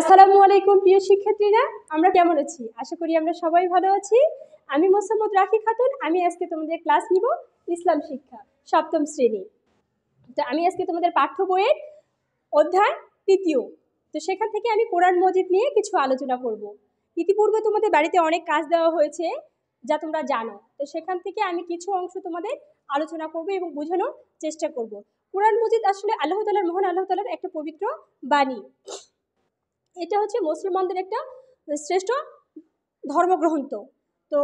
আসসালামু আলাইকুম প্রিয় শিক্ষার্থীরা আমরা কেমন আছি আশা করি আমরা সবাই ভালো আছি আমি মোসাম্মদ রাখি খাতুন আমি আজকে তোমাদের ক্লাস নিব ইসলাম শিক্ষা সপ্তম শ্রেণী তো আমি আজকে তোমাদের পাঠ্য বইয়ের অধ্যায় তৃতীয় তো সেখান থেকে আমি কোরআন মজিদ নিয়ে কিছু আলোচনা করব। ইতিপূর্বে তোমাদের বাড়িতে অনেক কাজ দেওয়া হয়েছে যা তোমরা জানো তো সেখান থেকে আমি কিছু অংশ তোমাদের আলোচনা করব এবং বোঝানোর চেষ্টা করব। কোরআন মজিদ আসলে আল্লাহ তালার মোহন আল্লাহ তালার একটা পবিত্র বাণী এটা হচ্ছে মুসলমানদের একটা শ্রেষ্ঠ ধর্মগ্রন্থ তো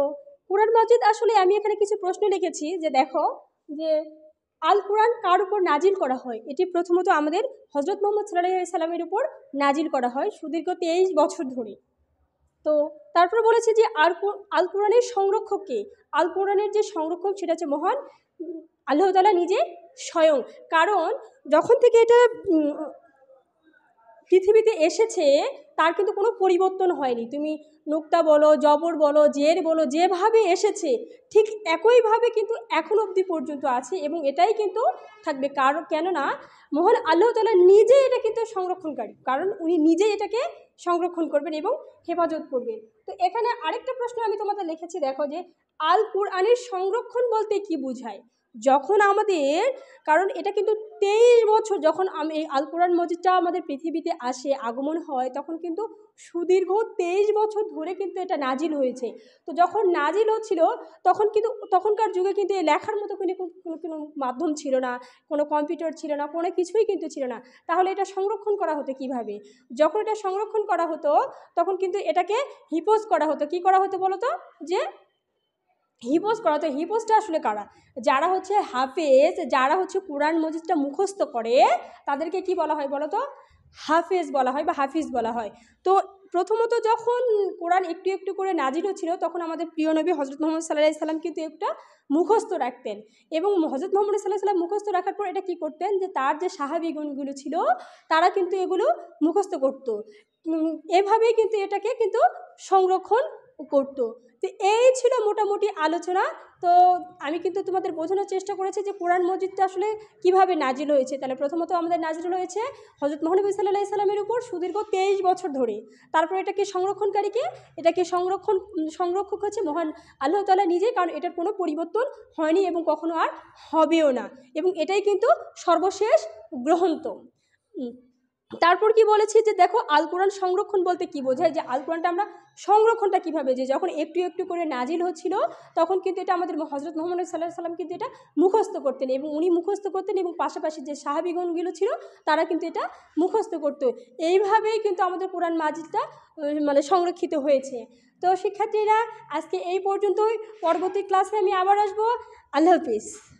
কোরআন মসজিদ আসলে আমি এখানে কিছু প্রশ্ন লিখেছি যে দেখো যে আল কোরআন কার উপর নাজিল করা হয় এটি প্রথমত আমাদের হজরত মোহাম্মদ সাল্লাহ সাল্লামের উপর নাজিল করা হয় সুদীর্ঘ তেইশ বছর ধরে তো তারপর বলেছে যে আর আল কোরআনের সংরক্ষককে আল কোরআনের যে সংরক্ষক সেটা হচ্ছে মহান আল্লাহতালা নিজে স্বয়ং কারণ যখন থেকে এটা পৃথিবীতে এসেছে তার কিন্তু কোনো পরিবর্তন হয়নি তুমি নোক্তা বলো জবর বলো জের বলো যেভাবে এসেছে ঠিক একইভাবে কিন্তু এখন অবধি পর্যন্ত আছে এবং এটাই কিন্তু থাকবে কারণ কেননা মোহন আল্লাহ তালা নিজে এটা কিন্তু সংরক্ষণকারী কারণ উনি নিজে এটাকে সংরক্ষণ করবেন এবং হেফাজত করবেন তো এখানে আরেকটা প্রশ্ন আমি তোমাদের লিখেছি দেখো যে আল কুরআনের সংরক্ষণ বলতে কি বোঝায় যখন আমাদের কারণ এটা কিন্তু তেইশ বছর যখন আমি এই আল কোরআন আমাদের পৃথিবীতে আসে আগমন হয় তখন কিন্তু সুদীর্ঘ তেইশ বছর ধরে কিন্তু এটা নাজিল হয়েছে তো যখন নাজিল হচ্ছিল তখন কিন্তু তখনকার যুগে কিন্তু এই লেখার মতো কোনো কোনো মাধ্যম ছিল না কোনো কম্পিউটার ছিল না কোনো কিছুই কিন্তু ছিল না তাহলে এটা সংরক্ষণ করা হতো কিভাবে যখন এটা সংরক্ষণ করা হতো তখন কিন্তু এটাকে হিপোজ করা হতো কি করা হতো বলতো যে হিপোজ করা তো হিপোজটা আসলে কারা যারা হচ্ছে হাফেজ যারা হচ্ছে কোরআন মজিদটা মুখস্থ করে তাদেরকে কি বলা হয় বলো তো হাফেজ বলা হয় বা হাফিজ বলা হয় তো প্রথমত যখন কোরআন একটু একটু করে নাজির হচ্ছিল তখন আমাদের প্রিয় নবী হজরত মোহাম্মদ সাল্লাহ সাল্লাম কিন্তু একটা মুখস্থ রাখতেন এবং হজরত মোহাম্মদ সাল্লাহ সাল্লাম মুখস্থ রাখার পর এটা কি করতেন যে তার যে সাহাবি গুণগুলো ছিল তারা কিন্তু এগুলো মুখস্থ করত এভাবেই কিন্তু এটাকে কিন্তু সংরক্ষণ করত তো এই ছিল মোটামুটি আলোচনা তো আমি কিন্তু তোমাদের বোঝানোর চেষ্টা করেছি যে কোরআন মসজিদটা আসলে কিভাবে নাজিল হয়েছে তাহলে প্রথমত আমাদের নাজিল হয়েছে হজরত মহানবী সাল্লাহ ইসলামের উপর সুদীর্ঘ তেইশ বছর ধরে তারপর এটাকে সংরক্ষণকারীকে এটাকে সংরক্ষণ সংরক্ষক হচ্ছে মহান আল্লাহ তালা নিজে কারণ এটার কোনো পরিবর্তন হয়নি এবং কখনো আর হবেও না এবং এটাই কিন্তু সর্বশেষ গ্রহন্ত তারপর কি বলেছি যে দেখো আল কোরআন সংরক্ষণ বলতে কি বোঝায় যে আল কোরআনটা আমরা সংরক্ষণটা কিভাবে যে যখন একটু একটু করে নাজিল হচ্ছিল তখন কিন্তু এটা আমাদের হজরত মোহাম্মদ সাল্লাহ সাল্লাম কিন্তু এটা মুখস্থ করতেন এবং উনি মুখস্থ করতেন এবং পাশাপাশি যে সাহাবিগণগুলো ছিল তারা কিন্তু এটা মুখস্থ করতো এইভাবেই কিন্তু আমাদের কোরআন মাজিদটা মানে সংরক্ষিত হয়েছে তো শিক্ষার্থীরা আজকে এই পর্যন্তই পরবর্তী ক্লাসে আমি আবার আসবো আল্লাহ হাফিজ